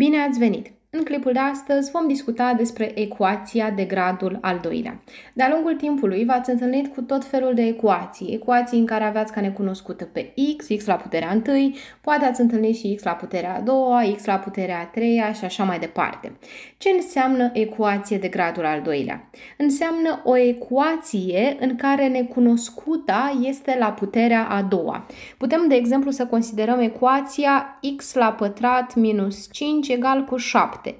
Bine ați venit! În clipul de astăzi vom discuta despre ecuația de gradul al doilea. De-a lungul timpului v-ați întâlnit cu tot felul de ecuații, ecuații în care aveați ca necunoscută pe x, x la puterea 1, poate ați întâlnit și x la puterea 2, x la puterea 3 și așa mai departe. Ce înseamnă ecuație de gradul al doilea? Înseamnă o ecuație în care necunoscuta este la puterea a doua. Putem, de exemplu, să considerăm ecuația x la pătrat minus 5 egal cu 7 fapte.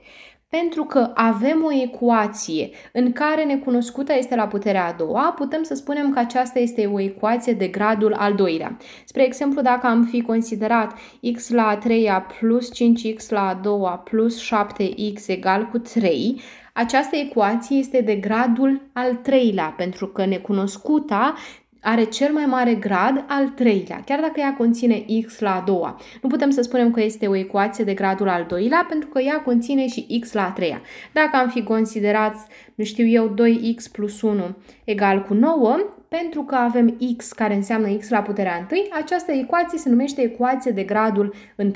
Pentru că avem o ecuație în care necunoscuta este la puterea a doua, putem să spunem că aceasta este o ecuație de gradul al doilea. Spre exemplu, dacă am fi considerat x la a treia plus 5x la a doua plus 7x egal cu 3, această ecuație este de gradul al treilea, pentru că necunoscuta are cel mai mare grad al treilea, chiar dacă ea conține x la a doua. Nu putem să spunem că este o ecuație de gradul al doilea, pentru că ea conține și x la a treia. Dacă am fi considerat, nu știu eu, 2x plus 1 egal cu 9, pentru că avem x care înseamnă x la puterea 1, această ecuație se numește ecuație de gradul 1.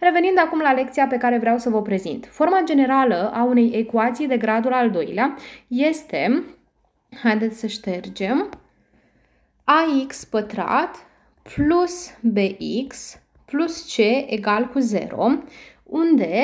Revenind acum la lecția pe care vreau să vă prezint. Forma generală a unei ecuații de gradul al doilea este, haideți să ștergem, ax pătrat plus bx plus c egal cu 0, unde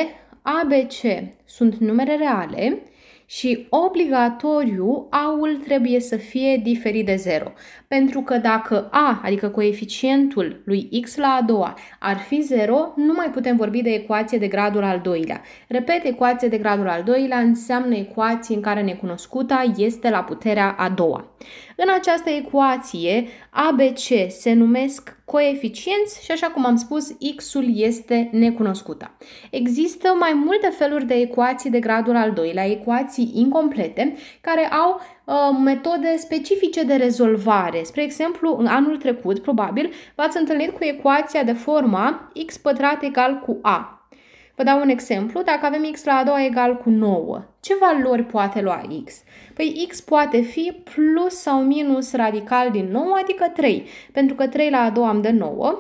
a, b, c sunt numere reale și obligatoriu A-ul trebuie să fie diferit de 0. Pentru că dacă A, adică coeficientul lui X la a doua, ar fi 0, nu mai putem vorbi de ecuație de gradul al doilea. Repet, ecuație de gradul al doilea înseamnă ecuație în care necunoscuta este la puterea a doua. În această ecuație, ABC se numesc coeficienți și așa cum am spus, x-ul este necunoscută. Există mai multe feluri de ecuații de gradul al doilea, ecuații incomplete, care au uh, metode specifice de rezolvare. Spre exemplu, în anul trecut, probabil, v-ați întâlnit cu ecuația de forma x pătrat egal cu a. Vă dau un exemplu, dacă avem x la a doua egal cu 9, ce valori poate lua x? Păi x poate fi plus sau minus radical din 9, adică 3, pentru că 3 la a doua îmi dă 9,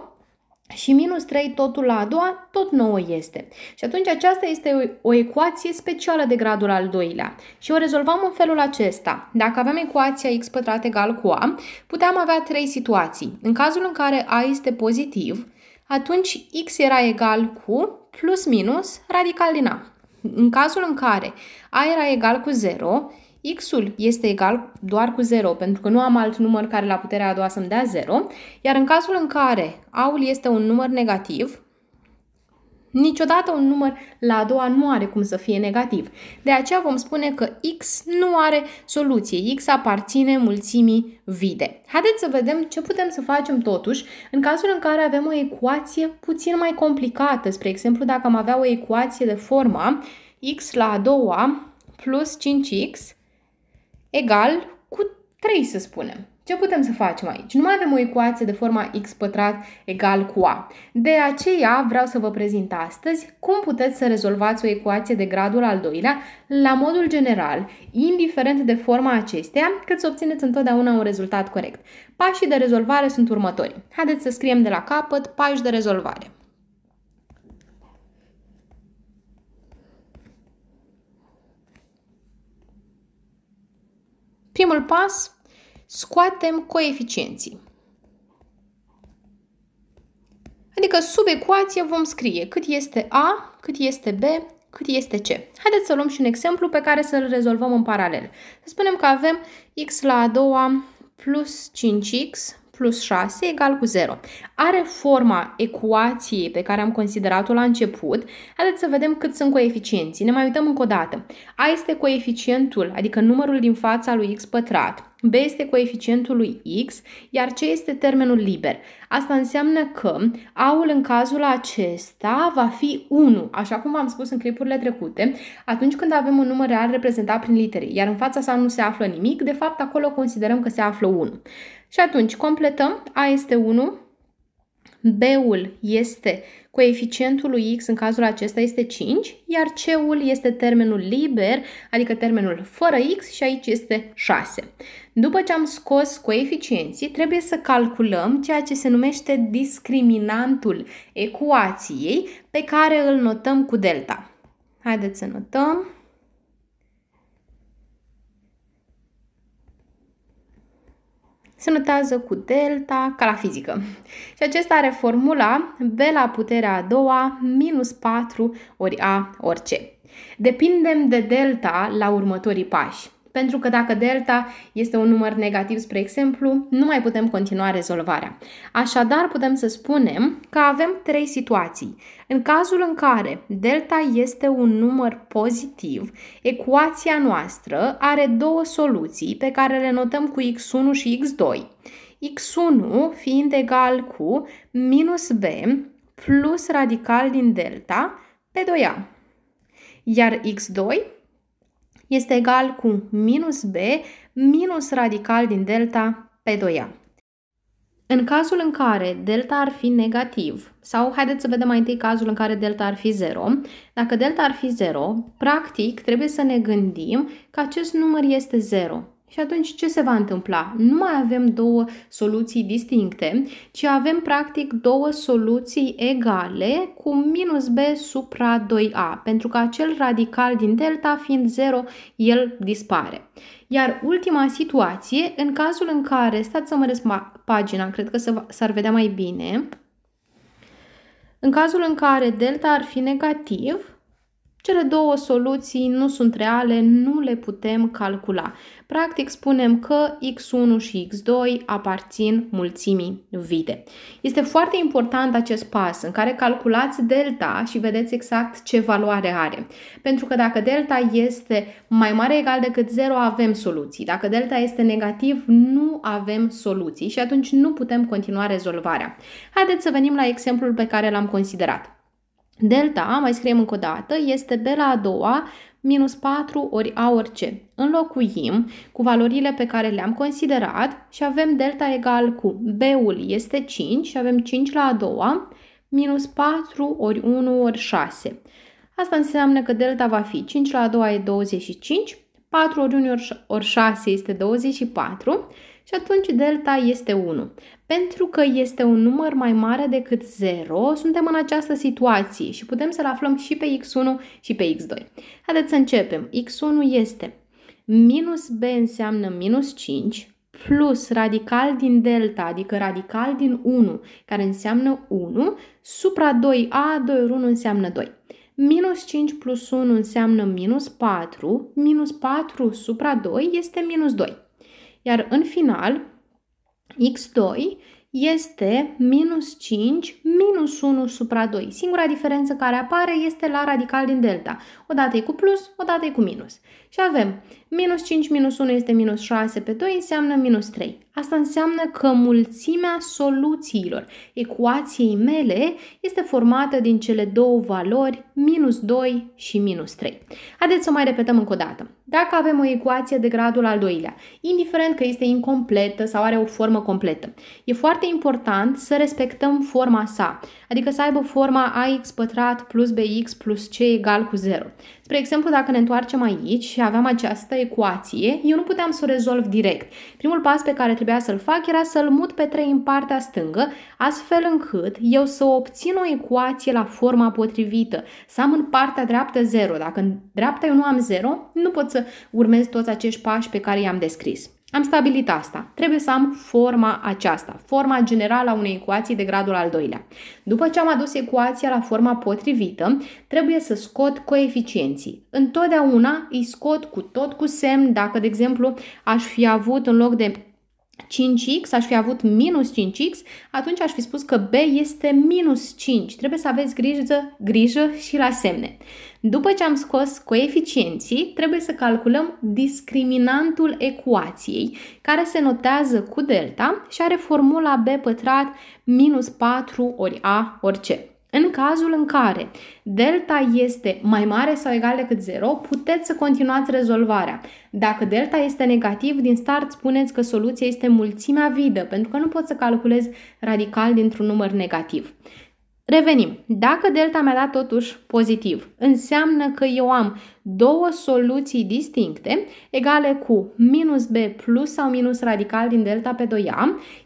și minus 3 totul la a doua, tot 9 este. Și atunci aceasta este o ecuație specială de gradul al doilea. Și o rezolvăm în felul acesta. Dacă avem ecuația x pătrat egal cu a, puteam avea trei situații. În cazul în care a este pozitiv, atunci x era egal cu plus minus radical din a. În cazul în care a era egal cu 0, x-ul este egal doar cu 0, pentru că nu am alt număr care la puterea a doua să-mi dea 0, iar în cazul în care a-ul este un număr negativ, Niciodată un număr la a doua nu are cum să fie negativ. De aceea vom spune că X nu are soluție. X aparține mulțimii vide. Haideți să vedem ce putem să facem totuși în cazul în care avem o ecuație puțin mai complicată. Spre exemplu, dacă am avea o ecuație de forma X la a doua plus 5X egal cu 3, să spunem. Ce putem să facem aici? Nu mai avem o ecuație de forma x pătrat egal cu a. De aceea vreau să vă prezint astăzi cum puteți să rezolvați o ecuație de gradul al doilea la modul general, indiferent de forma acesteia, cât să obțineți întotdeauna un rezultat corect. Pașii de rezolvare sunt următori. Haideți să scriem de la capăt pași de rezolvare. Primul pas, scoatem coeficienții. Adică sub ecuație vom scrie cât este A, cât este B, cât este C. Haideți să luăm și un exemplu pe care să-l rezolvăm în paralel. Să spunem că avem x la a doua plus 5x plus 6 egal cu 0. Are forma ecuației pe care am considerat-o la început. Haideți să vedem cât sunt coeficienții. Ne mai uităm încă o dată. A este coeficientul, adică numărul din fața lui x pătrat. B este coeficientul lui X, iar C este termenul liber. Asta înseamnă că A-ul în cazul acesta va fi 1, așa cum v-am spus în clipurile trecute. Atunci când avem un număr real reprezentat prin litere, iar în fața sa nu se află nimic, de fapt acolo considerăm că se află 1. Și atunci completăm. A este 1, B-ul este coeficientul lui X, în cazul acesta este 5, iar C-ul este termenul liber, adică termenul fără X și aici este 6. După ce am scos coeficienții, trebuie să calculăm ceea ce se numește discriminantul ecuației pe care îl notăm cu delta. Haideți să notăm. se notează cu delta ca la fizică. Și acesta are formula B la puterea a doua minus 4 ori A ori C. Depindem de delta la următorii pași pentru că dacă delta este un număr negativ, spre exemplu, nu mai putem continua rezolvarea. Așadar, putem să spunem că avem trei situații. În cazul în care delta este un număr pozitiv, ecuația noastră are două soluții pe care le notăm cu x1 și x2 x1 fiind egal cu minus b plus radical din delta pe 2a, iar x2 este egal cu minus b minus radical din delta pe 2a. În cazul în care delta ar fi negativ, sau haideți să vedem mai întâi cazul în care delta ar fi 0, dacă delta ar fi 0, practic trebuie să ne gândim că acest număr este 0, și atunci ce se va întâmpla? Nu mai avem două soluții distincte, ci avem practic două soluții egale cu minus b supra 2a, pentru că acel radical din delta fiind 0, el dispare. Iar ultima situație, în cazul în care, stați să mă pagina, cred că s-ar vedea mai bine, în cazul în care delta ar fi negativ, cele două soluții nu sunt reale, nu le putem calcula. Practic spunem că x1 și x2 aparțin mulțimii vide. Este foarte important acest pas în care calculați delta și vedeți exact ce valoare are. Pentru că dacă delta este mai mare egal decât 0, avem soluții. Dacă delta este negativ, nu avem soluții și atunci nu putem continua rezolvarea. Haideți să venim la exemplul pe care l-am considerat. Delta, mai scriem încă o dată, este B la a doua minus 4 ori A ori C. Înlocuim cu valorile pe care le-am considerat și avem delta egal cu B-ul este 5 și avem 5 la a doua minus 4 ori 1 ori 6. Asta înseamnă că delta va fi 5 la a doua e 25, 4 ori 1 ori 6 este 24 și atunci delta este 1. Pentru că este un număr mai mare decât 0, suntem în această situație și putem să-l aflăm și pe x1 și pe x2. Haideți să începem. x1 este minus b înseamnă minus 5 plus radical din delta, adică radical din 1, care înseamnă 1, supra 2a, 2 ori 1 înseamnă 2. Minus 5 plus 1 înseamnă minus 4, minus 4 supra 2 este minus 2. Iar în final, x2 este minus 5 minus 1 supra 2. Singura diferență care apare este la radical din delta. Odată e cu plus, odată e cu minus. Și avem Minus 5 minus 1 este minus 6 pe 2, înseamnă minus 3. Asta înseamnă că mulțimea soluțiilor ecuației mele este formată din cele două valori, minus 2 și minus 3. Haideți să mai repetăm încă o dată. Dacă avem o ecuație de gradul al doilea, indiferent că este incompletă sau are o formă completă, e foarte important să respectăm forma sa, adică să aibă forma ax pătrat plus bx plus c egal cu 0. Spre exemplu, dacă ne întoarcem aici și avem această ecuație, eu nu puteam să o rezolv direct. Primul pas pe care trebuia să-l fac era să-l mut pe 3 în partea stângă, astfel încât eu să obțin o ecuație la forma potrivită. Să am în partea dreaptă 0. Dacă în dreapta eu nu am 0, nu pot să urmez toți acești pași pe care i-am descris. Am stabilit asta. Trebuie să am forma aceasta, forma generală a unei ecuații de gradul al doilea. După ce am adus ecuația la forma potrivită, trebuie să scot coeficienții. Întotdeauna îi scot cu tot cu semn, dacă, de exemplu, aș fi avut în loc de 5x, aș fi avut minus 5x, atunci aș fi spus că b este minus 5. Trebuie să aveți grijă, grijă și la semne. După ce am scos coeficienții, trebuie să calculăm discriminantul ecuației, care se notează cu delta și are formula b pătrat minus 4 ori a ori c. În cazul în care delta este mai mare sau egal decât 0, puteți să continuați rezolvarea. Dacă delta este negativ, din start spuneți că soluția este mulțimea vidă, pentru că nu poți să calculezi radical dintr-un număr negativ. Revenim. Dacă delta mi-a dat totuși pozitiv, înseamnă că eu am două soluții distincte egale cu minus b plus sau minus radical din delta pe 2a,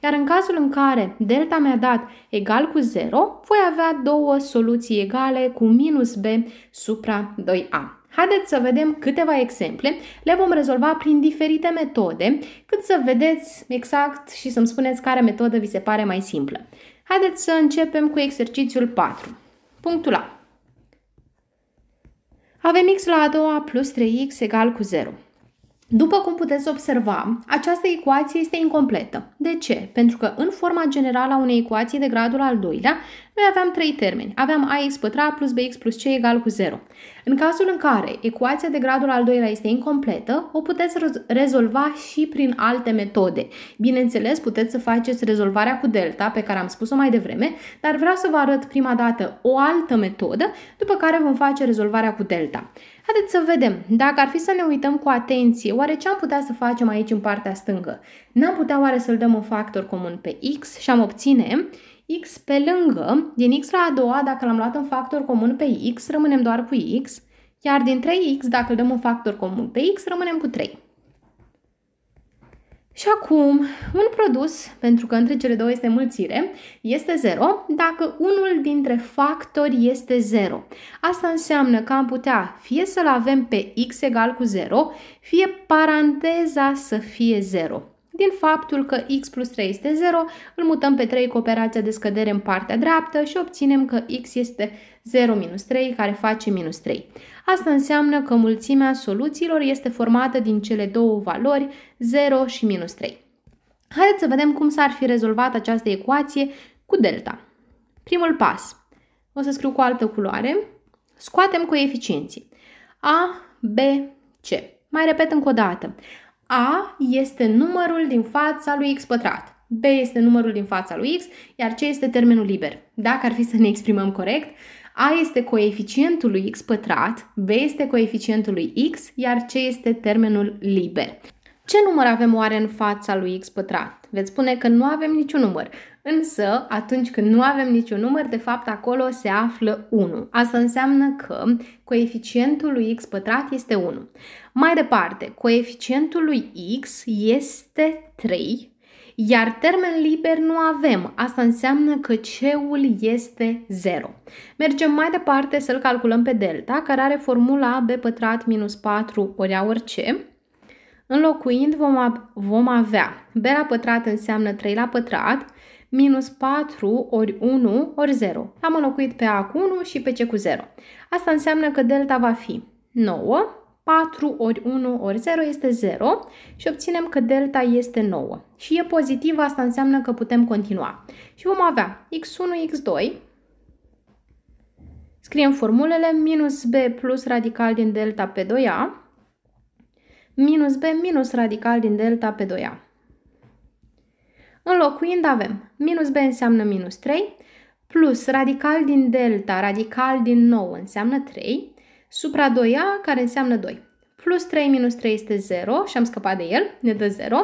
iar în cazul în care delta mi-a dat egal cu 0, voi avea două soluții egale cu minus b supra 2a. Haideți să vedem câteva exemple, le vom rezolva prin diferite metode, cât să vedeți exact și să-mi spuneți care metodă vi se pare mai simplă. Haideți să începem cu exercițiul 4. Punctul A. Avem x la a doua plus 3x egal cu 0. După cum puteți observa, această ecuație este incompletă. De ce? Pentru că în forma generală a unei ecuații de gradul al doilea, noi aveam trei termeni. Aveam ax pătrat plus bx plus c egal cu 0. În cazul în care ecuația de gradul al doilea este incompletă, o puteți rezolva și prin alte metode. Bineînțeles, puteți să faceți rezolvarea cu delta, pe care am spus-o mai devreme, dar vreau să vă arăt prima dată o altă metodă, după care vom face rezolvarea cu delta. Haideți să vedem, dacă ar fi să ne uităm cu atenție, oare ce am putea să facem aici în partea stângă? N-am putea oare să-l dăm un factor comun pe x și am obține x pe lângă, din x la a doua, dacă l-am luat un factor comun pe x, rămânem doar cu x, iar din 3x, dacă îl dăm un factor comun pe x, rămânem cu 3. Și acum, un produs, pentru că între cele două este mulțire, este 0 dacă unul dintre factori este 0. Asta înseamnă că am putea fie să-l avem pe x egal cu 0, fie paranteza să fie 0. Din faptul că x plus 3 este 0, îl mutăm pe 3 cu operația de scădere în partea dreaptă și obținem că x este 0 minus 3, care face minus 3. Asta înseamnă că mulțimea soluțiilor este formată din cele două valori, 0 și minus 3. Haideți să vedem cum s-ar fi rezolvat această ecuație cu delta. Primul pas. O să scriu cu altă culoare. Scoatem coeficienții. A, B, C. Mai repet încă o dată. A este numărul din fața lui x pătrat. B este numărul din fața lui X, iar C este termenul liber. Dacă ar fi să ne exprimăm corect, A este coeficientul lui X pătrat, B este coeficientul lui X, iar C este termenul liber. Ce număr avem oare în fața lui X pătrat? Veți spune că nu avem niciun număr. Însă, atunci când nu avem niciun număr, de fapt acolo se află 1. Asta înseamnă că coeficientul lui x pătrat este 1. Mai departe, coeficientul lui x este 3, iar termen liber nu avem. Asta înseamnă că C-ul este 0. Mergem mai departe să-l calculăm pe delta, care are formula b pătrat minus 4 ori a ori C. Înlocuind vom, vom avea b la pătrat înseamnă 3 la pătrat, minus 4 ori 1 ori 0. Am înlocuit pe A cu 1 și pe C cu 0. Asta înseamnă că delta va fi 9, 4 ori 1 ori 0 este 0 și obținem că delta este 9. Și e pozitiv, asta înseamnă că putem continua. Și vom avea x1, x2, scriem formulele, minus b plus radical din delta pe 2a, minus b minus radical din delta pe 2a. Înlocuind avem minus b înseamnă minus 3, plus radical din delta, radical din 9 înseamnă 3, supra 2a care înseamnă 2. Plus 3 minus 3 este 0 și am scăpat de el, ne dă 0.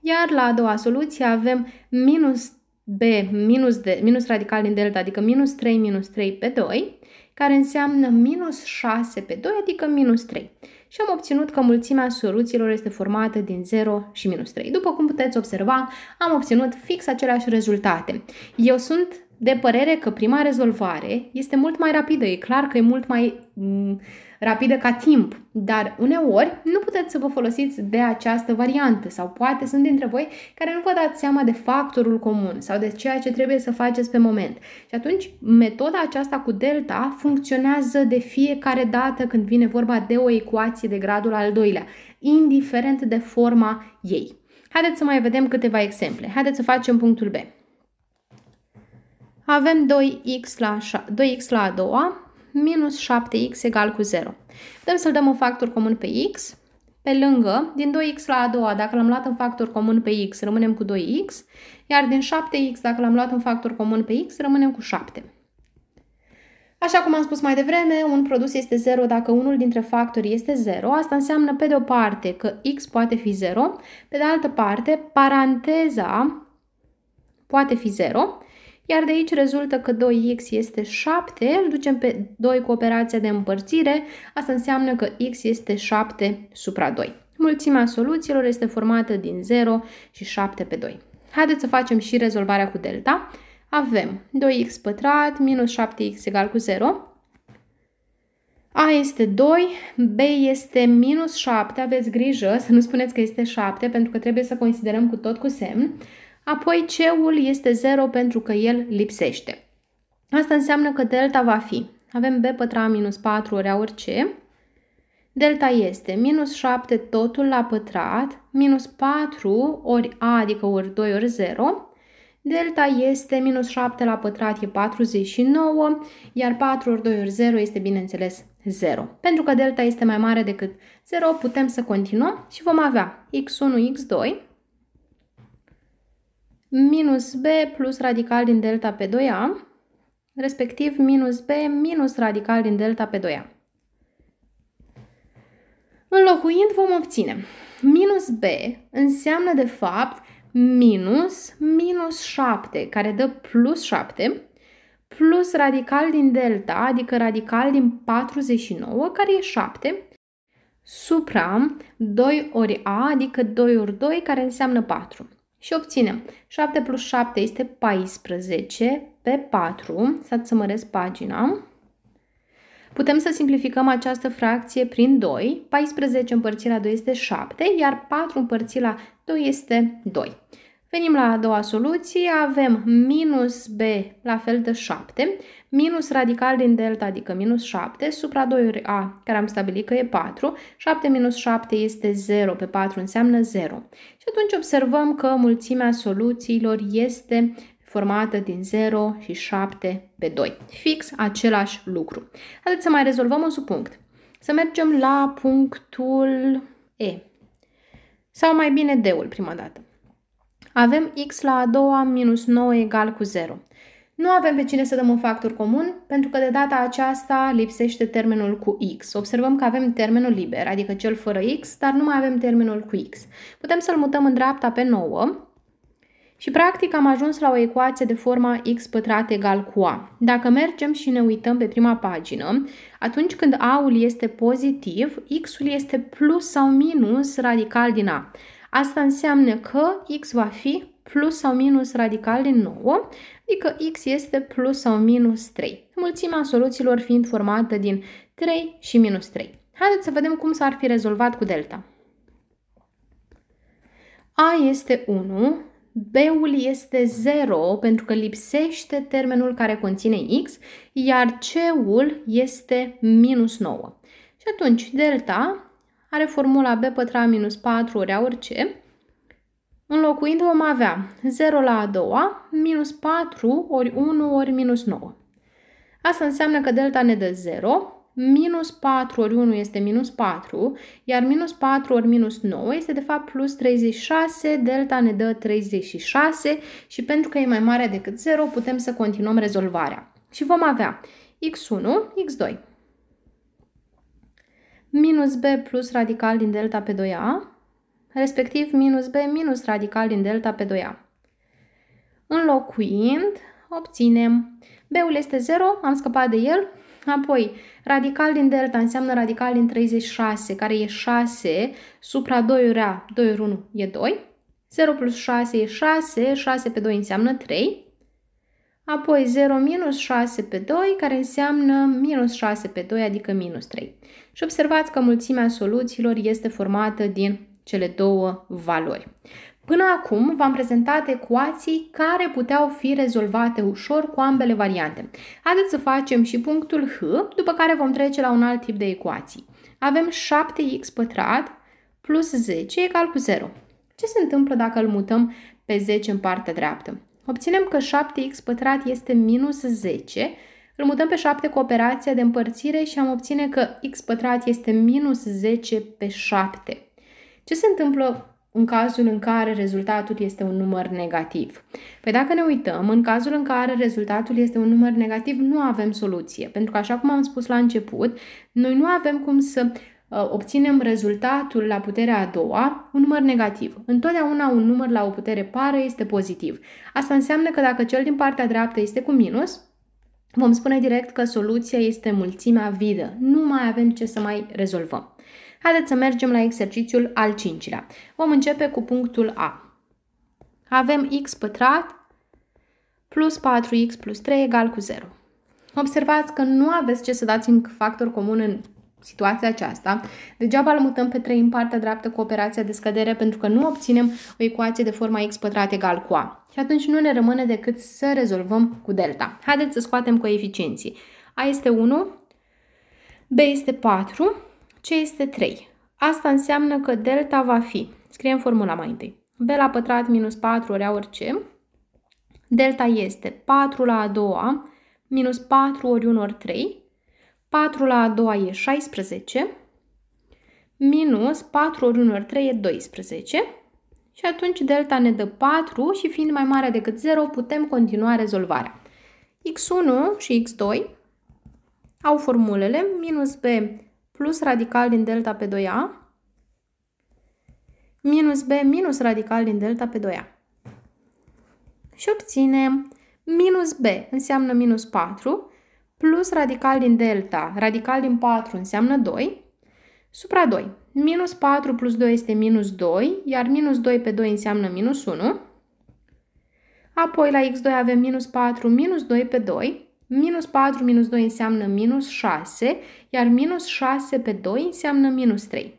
Iar la a doua soluție avem minus b minus, de, minus radical din delta, adică minus 3 minus 3 pe 2, care înseamnă minus 6 pe 2, adică minus 3 și am obținut că mulțimea soluțiilor este formată din 0 și minus 3. După cum puteți observa, am obținut fix aceleași rezultate. Eu sunt de părere că prima rezolvare este mult mai rapidă, e clar că e mult mai rapidă ca timp, dar uneori nu puteți să vă folosiți de această variantă sau poate sunt dintre voi care nu vă dați seama de factorul comun sau de ceea ce trebuie să faceți pe moment. Și atunci, metoda aceasta cu delta funcționează de fiecare dată când vine vorba de o ecuație de gradul al doilea, indiferent de forma ei. Haideți să mai vedem câteva exemple. Haideți să facem punctul B. Avem 2x la, 2x la a doua minus 7x egal cu 0. Putem să-l dăm un factor comun pe x, pe lângă, din 2x la a doua, dacă l-am luat în factor comun pe x, rămânem cu 2x, iar din 7x, dacă l-am luat în factor comun pe x, rămânem cu 7. Așa cum am spus mai devreme, un produs este 0 dacă unul dintre factori este 0. Asta înseamnă pe de o parte că x poate fi 0, pe de altă parte paranteza poate fi 0 iar de aici rezultă că 2x este 7, îl ducem pe 2 cu operația de împărțire, asta înseamnă că x este 7 supra 2. Mulțimea soluțiilor este formată din 0 și 7 pe 2. Haideți să facem și rezolvarea cu delta. Avem 2x pătrat minus 7x egal cu 0. A este 2, B este minus 7, aveți grijă să nu spuneți că este 7 pentru că trebuie să considerăm cu tot cu semn apoi C-ul este 0 pentru că el lipsește. Asta înseamnă că delta va fi. Avem B pătrat minus 4 ori ori C. Delta este minus 7 totul la pătrat, minus 4 ori A, adică ori 2 ori 0, Delta este minus 7 la pătrat e 49, iar 4 ori 2 ori 0 este bineînțeles 0. Pentru că delta este mai mare decât 0, putem să continuăm și vom avea x1, x2 minus b plus radical din delta pe 2a, respectiv minus b minus radical din delta pe 2a. Înlocuind vom obține minus b înseamnă de fapt minus minus 7, care dă plus 7, plus radical din delta, adică radical din 49, care e 7, supra 2 ori a, adică 2 ori 2, care înseamnă 4 și obținem 7 plus 7 este 14 pe 4. Stați să măresc pagina. Putem să simplificăm această fracție prin 2. 14 împărțit la 2 este 7, iar 4 împărțit la 2 este 2. Venim la a doua soluție, avem minus b la fel de 7 minus radical din delta, adică minus 7, supra 2 ori a, care am stabilit că e 4, 7 minus 7 este 0, pe 4 înseamnă 0. Și atunci observăm că mulțimea soluțiilor este formată din 0 și 7 pe 2. Fix același lucru. Haideți să mai rezolvăm un subpunct. Să mergem la punctul E. Sau mai bine D-ul prima dată. Avem x la a doua minus 9 egal cu 0. Nu avem pe cine să dăm un factor comun, pentru că de data aceasta lipsește termenul cu x. Observăm că avem termenul liber, adică cel fără x, dar nu mai avem termenul cu x. Putem să-l mutăm în dreapta pe 9, și practic am ajuns la o ecuație de forma x pătrat egal cu a. Dacă mergem și ne uităm pe prima pagină, atunci când a-ul este pozitiv, x-ul este plus sau minus radical din a. Asta înseamnă că x va fi plus sau minus radical din 9, adică x este plus sau minus 3. Mulțimea soluțiilor fiind formată din 3 și minus 3. Haideți să vedem cum s-ar fi rezolvat cu delta. A este 1, B-ul este 0 pentru că lipsește termenul care conține X, iar C-ul este minus 9. Și atunci delta are formula B pătrat minus 4 ori A ori C, Înlocuind vom avea 0 la a doua, minus 4 ori 1 ori minus 9. Asta înseamnă că delta ne dă 0, minus 4 ori 1 este minus 4, iar minus 4 ori minus 9 este de fapt plus 36, delta ne dă 36 și pentru că e mai mare decât 0 putem să continuăm rezolvarea. Și vom avea x1, x2, minus b plus radical din delta pe 2a, respectiv minus b minus radical din delta pe 2a. Înlocuind, obținem. B-ul este 0, am scăpat de el. Apoi, radical din delta înseamnă radical din 36, care e 6, supra 2 ori A, 2 ori 1 e 2. 0 plus 6 e 6, 6 pe 2 înseamnă 3. Apoi 0 minus 6 pe 2, care înseamnă minus 6 pe 2, adică minus 3. Și observați că mulțimea soluțiilor este formată din cele două valori. Până acum v-am prezentat ecuații care puteau fi rezolvate ușor cu ambele variante. Haideți să facem și punctul H, după care vom trece la un alt tip de ecuații. Avem 7x pătrat plus 10 egal cu 0. Ce se întâmplă dacă îl mutăm pe 10 în partea dreaptă? Obținem că 7x pătrat este minus 10, îl mutăm pe 7 cu operația de împărțire și am obține că x pătrat este minus 10 pe 7. Ce se întâmplă în cazul în care rezultatul este un număr negativ? Păi dacă ne uităm, în cazul în care rezultatul este un număr negativ, nu avem soluție, pentru că așa cum am spus la început, noi nu avem cum să uh, obținem rezultatul la puterea a doua, un număr negativ. Întotdeauna un număr la o putere pară este pozitiv. Asta înseamnă că dacă cel din partea dreaptă este cu minus, vom spune direct că soluția este mulțimea vidă. Nu mai avem ce să mai rezolvăm. Haideți să mergem la exercițiul al cincilea. Vom începe cu punctul A. Avem x pătrat plus 4x plus 3 egal cu 0. Observați că nu aveți ce să dați în factor comun în situația aceasta. Degeaba îl mutăm pe 3 în partea dreaptă cu operația de scădere pentru că nu obținem o ecuație de forma x pătrat egal cu a. Și atunci nu ne rămâne decât să rezolvăm cu delta. Haideți să scoatem coeficienții. a este 1, b este 4 ce este 3? Asta înseamnă că delta va fi, scriem formula mai întâi, b la pătrat minus 4 ori a ori c. Delta este 4 la a doua minus 4 ori 1 ori 3. 4 la a doua e 16 minus 4 ori 1 ori 3 e 12. Și atunci delta ne dă 4 și fiind mai mare decât 0 putem continua rezolvarea. x1 și x2 au formulele minus b plus radical din delta pe 2a minus b minus radical din delta pe 2a. Și obținem minus b înseamnă minus 4 plus radical din delta, radical din 4 înseamnă 2, supra 2. Minus 4 plus 2 este minus 2, iar minus 2 pe 2 înseamnă minus 1. Apoi la x2 avem minus 4 minus 2 pe 2, Minus 4 minus 2 înseamnă minus 6, iar minus 6 pe 2 înseamnă minus 3.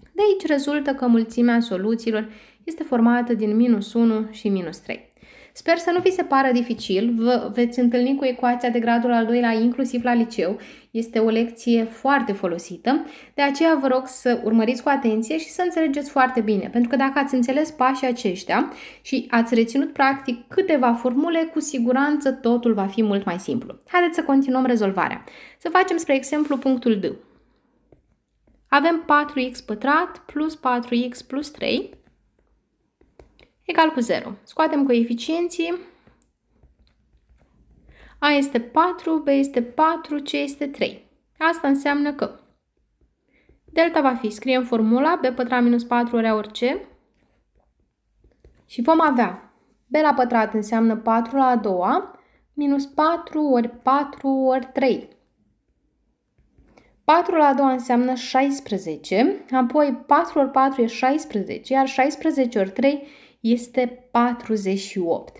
De aici rezultă că mulțimea soluțiilor este formată din minus 1 și minus 3. Sper să nu vi se pară dificil, vă veți întâlni cu ecuația de gradul al doilea inclusiv la liceu. Este o lecție foarte folosită, de aceea vă rog să urmăriți cu atenție și să înțelegeți foarte bine, pentru că dacă ați înțeles pașii aceștia și ați reținut practic câteva formule, cu siguranță totul va fi mult mai simplu. Haideți să continuăm rezolvarea. Să facem, spre exemplu, punctul D. Avem 4x pătrat plus 4x plus 3 egal cu 0. Scoatem coeficienții. A este 4, B este 4, C este 3. Asta înseamnă că delta va fi, scriem formula, B pătrat minus 4 ori orice și vom avea B la pătrat înseamnă 4 la a doua, minus 4 ori 4 ori 3. 4 la a doua înseamnă 16, apoi 4 ori 4 e 16, iar 16 ori 3 este 48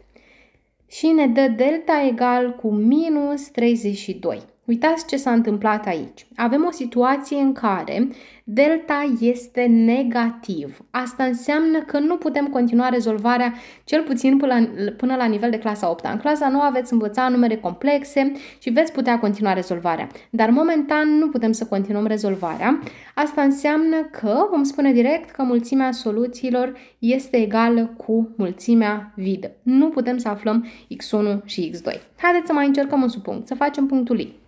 și ne dă delta egal cu minus 32. Uitați ce s-a întâmplat aici. Avem o situație în care delta este negativ. Asta înseamnă că nu putem continua rezolvarea cel puțin până la, până la nivel de clasa 8 În clasa 9 veți învăța numere complexe și veți putea continua rezolvarea. Dar momentan nu putem să continuăm rezolvarea. Asta înseamnă că vom spune direct că mulțimea soluțiilor este egală cu mulțimea vidă. Nu putem să aflăm x1 și x2. Haideți să mai încercăm un subpunct, să facem punctul I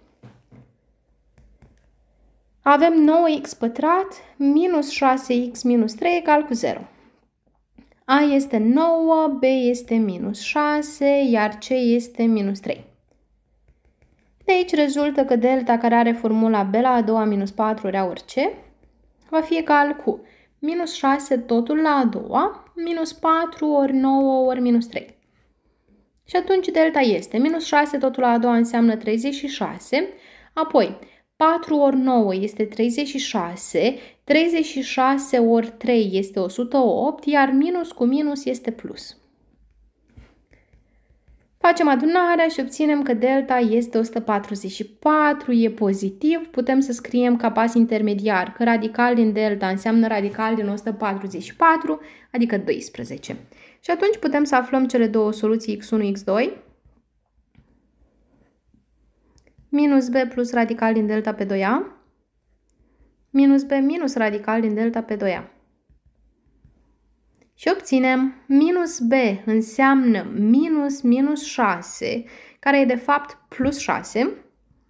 avem 9x pătrat minus 6x minus 3 egal cu 0. A este 9, B este minus 6, iar C este minus 3. De aici rezultă că delta care are formula B la a doua minus 4 ori orice va fi egal cu minus 6 totul la a doua, minus 4 ori 9 ori minus 3. Și atunci delta este minus 6 totul la a doua înseamnă 36, apoi 4 ori 9 este 36, 36 ori 3 este 108, iar minus cu minus este plus. Facem adunarea și obținem că delta este 144, e pozitiv, putem să scriem ca pas intermediar că radical din delta înseamnă radical din 144, adică 12. Și atunci putem să aflăm cele două soluții x1, x2, minus b plus radical din delta pe 2a, minus b minus radical din delta pe 2a. Și obținem minus b înseamnă minus minus 6, care e de fapt plus 6,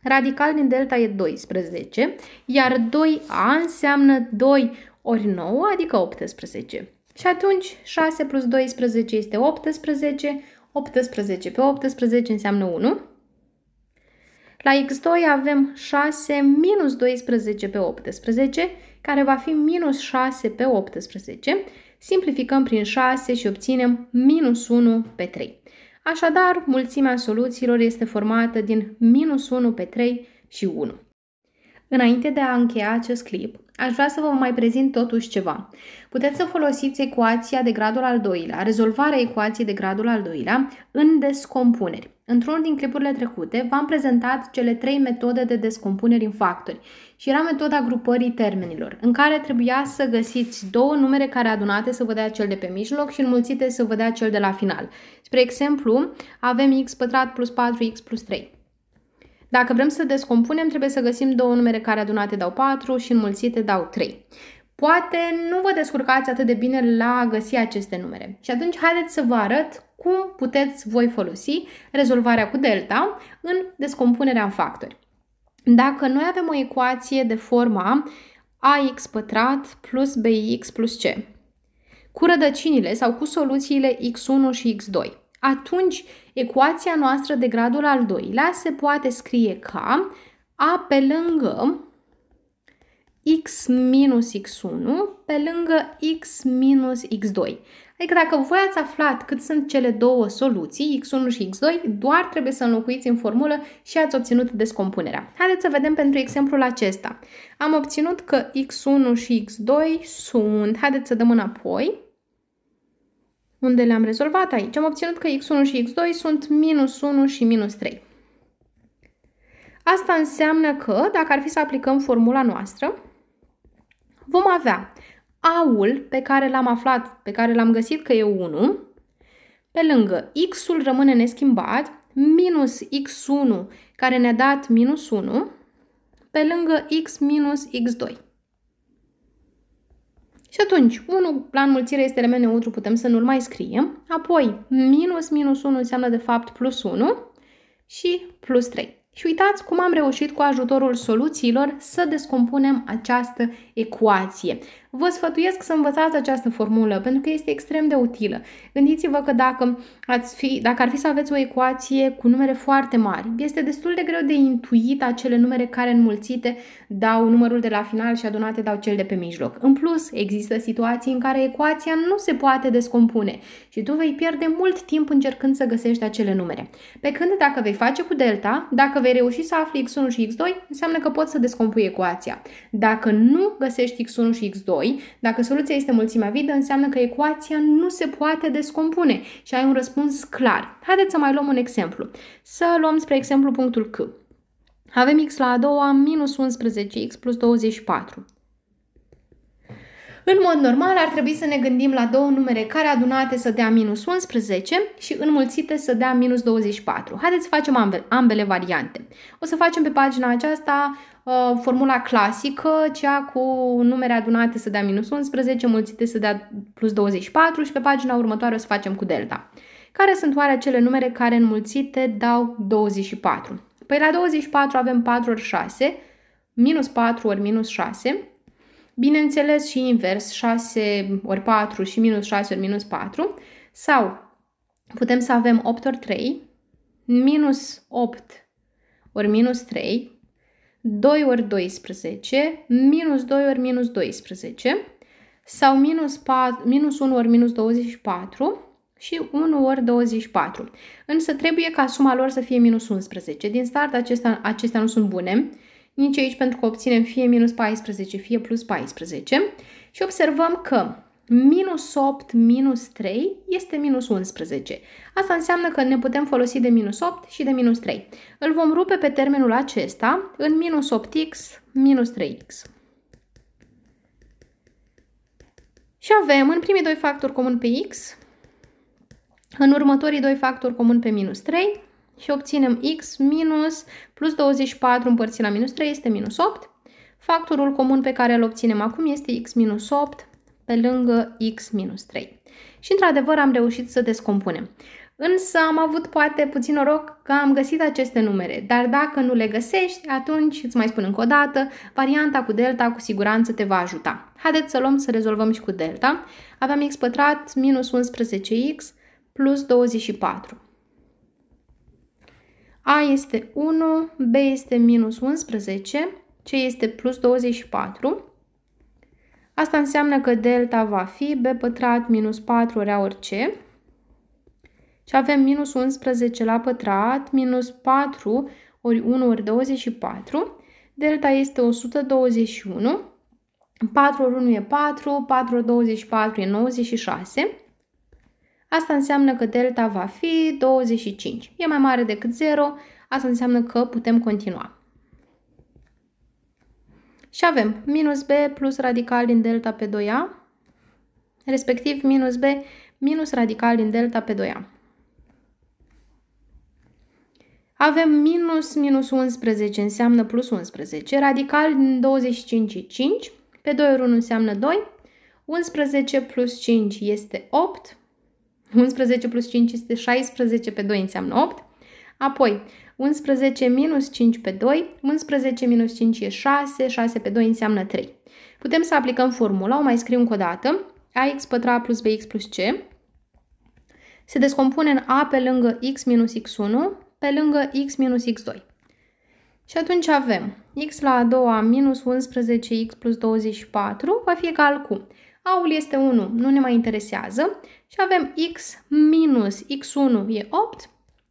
radical din delta e 12, iar 2a înseamnă 2 ori 9, adică 18. Și atunci 6 plus 12 este 18, 18 pe 18 înseamnă 1, la x2 avem 6 minus 12 pe 18, care va fi minus 6 pe 18. Simplificăm prin 6 și obținem minus 1 pe 3. Așadar, mulțimea soluțiilor este formată din minus 1 pe 3 și 1. Înainte de a încheia acest clip, aș vrea să vă mai prezint totuși ceva. Puteți să folosiți ecuația de gradul al doilea, rezolvarea ecuației de gradul al doilea, în descompuneri. Într-unul din clipurile trecute v-am prezentat cele trei metode de descompunere în factori și era metoda grupării termenilor, în care trebuia să găsiți două numere care adunate să vă dea cel de pe mijloc și înmulțite să vă dea cel de la final. Spre exemplu, avem x pătrat plus 4x plus 3. Dacă vrem să descompunem, trebuie să găsim două numere care adunate dau 4 și înmulțite dau 3. Poate nu vă descurcați atât de bine la a găsi aceste numere. Și atunci haideți să vă arăt cum puteți voi folosi rezolvarea cu delta în descompunerea în factori. Dacă noi avem o ecuație de forma ax pătrat plus bx plus c, cu rădăcinile sau cu soluțiile x1 și x2, atunci ecuația noastră de gradul al doilea se poate scrie ca a pe lângă x minus x1 pe lângă x minus x2. Adică dacă voi ați aflat cât sunt cele două soluții, x1 și x2, doar trebuie să înlocuiți în formulă și ați obținut descompunerea. Haideți să vedem pentru exemplul acesta. Am obținut că x1 și x2 sunt, haideți să dăm înapoi, unde le-am rezolvat aici. Am obținut că x1 și x2 sunt minus 1 și minus 3. Asta înseamnă că, dacă ar fi să aplicăm formula noastră, vom avea A-ul pe care l-am aflat, pe care l-am găsit că e 1, pe lângă X-ul rămâne neschimbat, minus X1 care ne-a dat minus 1, pe lângă X minus X2. Și atunci, 1 la înmulțire este element neutru, putem să nu-l mai scriem. Apoi, minus minus 1 înseamnă de fapt plus 1 și plus 3. Și uitați cum am reușit cu ajutorul soluțiilor să descompunem această ecuație vă sfătuiesc să învățați această formulă pentru că este extrem de utilă. Gândiți-vă că dacă, ați fi, dacă ar fi să aveți o ecuație cu numere foarte mari, este destul de greu de intuit acele numere care înmulțite dau numărul de la final și adunate dau cel de pe mijloc. În plus, există situații în care ecuația nu se poate descompune și tu vei pierde mult timp încercând să găsești acele numere. Pe când dacă vei face cu delta, dacă vei reuși să afli x1 și x2, înseamnă că poți să descompui ecuația. Dacă nu găsești x1 și x2, 2. Dacă soluția este mulțimea vidă, înseamnă că ecuația nu se poate descompune și ai un răspuns clar. Haideți să mai luăm un exemplu. Să luăm, spre exemplu, punctul Q. Avem x la a doua minus 11x plus 24. În mod normal ar trebui să ne gândim la două numere care adunate să dea minus 11 și înmulțite să dea minus 24. Haideți să facem ambele, variante. O să facem pe pagina aceasta uh, formula clasică, cea cu numere adunate să dea minus 11, înmulțite să dea plus 24 și pe pagina următoare o să facem cu delta. Care sunt oare acele numere care înmulțite dau 24? Păi la 24 avem 4 ori 6, minus 4 ori minus 6, Bineînțeles și invers, 6 ori 4 și minus 6 ori minus 4. Sau putem să avem 8 ori 3, minus 8 ori minus 3, 2 ori 12, minus 2 ori minus 12, sau minus, 4, minus 1 ori minus 24 și 1 ori 24. Însă trebuie ca suma lor să fie minus 11. Din start acestea, acestea nu sunt bune, nici aici pentru că obținem fie minus 14, fie plus 14 și observăm că minus 8 minus 3 este minus 11. Asta înseamnă că ne putem folosi de minus 8 și de minus 3. Îl vom rupe pe termenul acesta în minus 8x minus 3x. Și avem în primii doi factori comun pe x, în următorii doi factori comun pe minus 3 și obținem x minus plus 24 împărțit la minus 3 este minus 8. Factorul comun pe care îl obținem acum este x minus 8 pe lângă x minus 3. Și într-adevăr am reușit să descompunem. Însă am avut poate puțin noroc că am găsit aceste numere, dar dacă nu le găsești, atunci îți mai spun încă o dată, varianta cu delta cu siguranță te va ajuta. Haideți să luăm să rezolvăm și cu delta. Aveam x pătrat minus 11x plus 24. A este 1, B este minus 11, C este plus 24. Asta înseamnă că delta va fi B pătrat minus 4 ori A ori C. Și avem minus 11 la pătrat, minus 4 ori 1 ori 24. Delta este 121. 4 ori 1 e 4, 4 ori 24 e 96. Asta înseamnă că delta va fi 25. E mai mare decât 0, asta înseamnă că putem continua. Și avem minus b plus radical din delta pe 2a, respectiv minus b minus radical din delta pe 2a. Avem minus minus 11 înseamnă plus 11. Radical din 25 e 5. Pe 2 ori 1 înseamnă 2. 11 plus 5 este 8. 11 plus 5 este 16 pe 2 înseamnă 8. Apoi, 11 minus 5 pe 2, 11 minus 5 e 6, 6 pe 2 înseamnă 3. Putem să aplicăm formula, o mai scriu încă o dată, ax pătrat plus bx plus c se descompune în a pe lângă x minus x1 pe lângă x minus x2. Și atunci avem x la a doua minus 11x plus 24 va fi egal cu a-ul este 1, nu ne mai interesează și avem x minus x1 e 8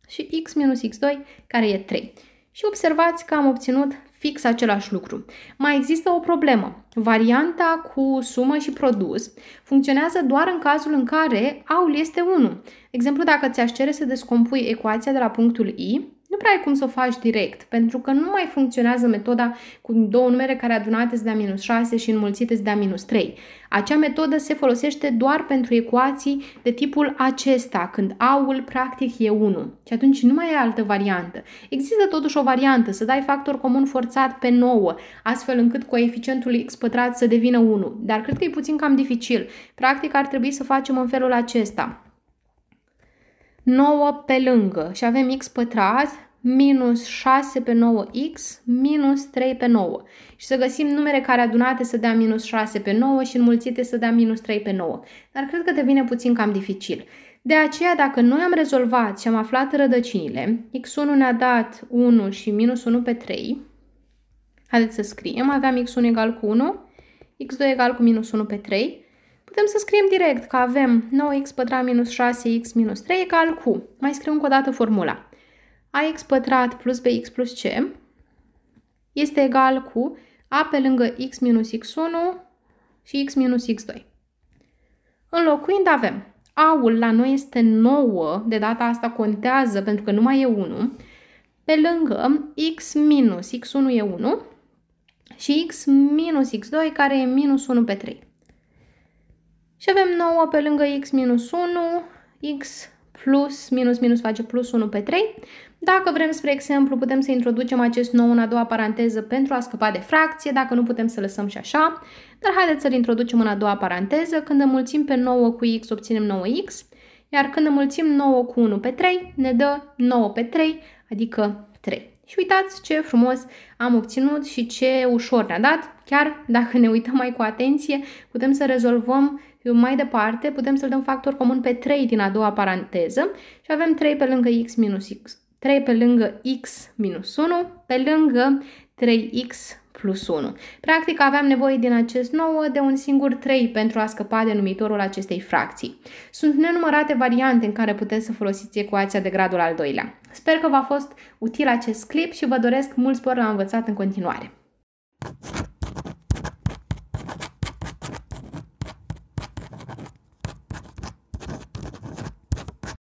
și x minus x2 care e 3. Și observați că am obținut fix același lucru. Mai există o problemă. Varianta cu sumă și produs funcționează doar în cazul în care A-ul este 1. exemplu, dacă ți-aș cere să descompui ecuația de la punctul I, nu prea ai cum să o faci direct, pentru că nu mai funcționează metoda cu două numere care adunate de a minus 6 și înmulțite de a minus 3. Acea metodă se folosește doar pentru ecuații de tipul acesta, când A-ul practic e 1. Și atunci nu mai e altă variantă. Există totuși o variantă, să dai factor comun forțat pe 9, astfel încât coeficientul x pătrat să devină 1. Dar cred că e puțin cam dificil. Practic ar trebui să facem în felul acesta. 9 pe lângă și avem x pătrat minus 6 pe 9x minus 3 pe 9. Și să găsim numere care adunate să dea minus 6 pe 9 și înmulțite să dea minus 3 pe 9. Dar cred că devine puțin cam dificil. De aceea, dacă noi am rezolvat și am aflat rădăcinile, x1 ne-a dat 1 și minus 1 pe 3, haideți să scriem, aveam x1 egal cu 1, x2 egal cu minus 1 pe 3, putem să scriem direct că avem 9x pătrat minus 6x minus 3 egal cu, mai scriu încă o dată formula, ax pătrat plus bx plus c este egal cu a pe lângă x minus x1 și x minus x2. Înlocuind avem a-ul la noi este 9, de data asta contează pentru că nu mai e 1, pe lângă x minus x1 e 1 și x minus x2 care e minus 1 pe 3. Și avem 9 pe lângă x minus 1, x plus, minus, minus face plus 1 pe 3. Dacă vrem, spre exemplu, putem să introducem acest 9 în a doua paranteză pentru a scăpa de fracție, dacă nu putem să lăsăm și așa. Dar haideți să-l introducem în a doua paranteză. Când înmulțim pe 9 cu x, obținem 9x. Iar când înmulțim 9 cu 1 pe 3, ne dă 9 pe 3, adică 3. Și uitați ce frumos am obținut și ce ușor ne-a dat. Chiar dacă ne uităm mai cu atenție, putem să rezolvăm mai departe, putem să-l dăm factor comun pe 3 din a doua paranteză și avem 3 pe lângă x minus x. 3 pe lângă x minus 1 pe lângă 3x plus 1. Practic aveam nevoie din acest 9 de un singur 3 pentru a scăpa de numitorul acestei fracții. Sunt nenumărate variante în care puteți să folosiți ecuația de gradul al doilea. Sper că v-a fost util acest clip și vă doresc mult spor la învățat în continuare.